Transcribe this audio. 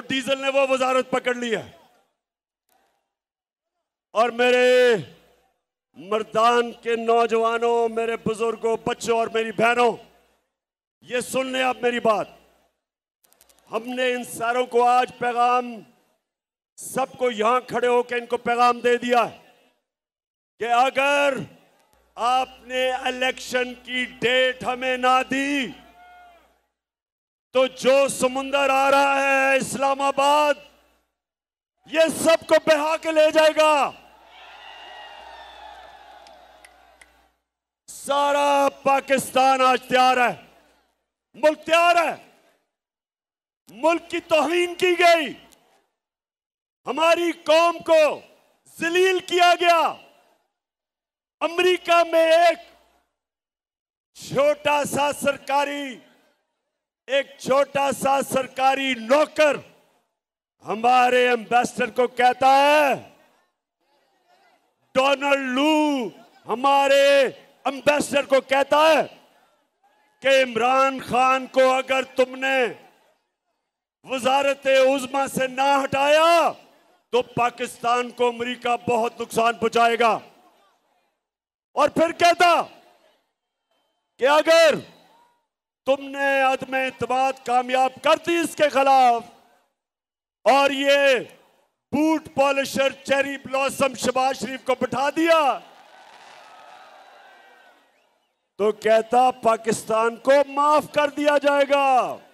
तो डीजल ने वो वजारत पकड़ ली है और मेरे मर्दान के नौजवानों मेरे बुजुर्गों बच्चों और मेरी बहनों ये सुन लें आप मेरी बात हमने इन सारों को आज पैगाम सबको यहां खड़े होकर इनको पैगाम दे दिया है कि अगर आपने इलेक्शन की डेट हमें ना दी तो जो समुंदर आ रहा है इस्लामाबाद ये सबको बहा के ले जाएगा सारा पाकिस्तान आज तैयार है मुल्क तैयार है मुल्क की तोहन की गई हमारी कौम को जलील किया गया अमेरिका में एक छोटा सा सरकारी एक छोटा सा सरकारी नौकर हमारे एम्बेसडर को कहता है डोनाल्ड लू हमारे एम्बेसडर को कहता है कि इमरान खान को अगर तुमने वजारत उजमा से ना हटाया तो पाकिस्तान को अमरीका बहुत नुकसान पहुंचाएगा और फिर कहता कि अगर तुमने अदम एतमाद कामयाब कर दी इसके खिलाफ और ये boot polisher Cherry Blossom Shahbaz Sharif को बिठा दिया तो कहता पाकिस्तान को माफ कर दिया जाएगा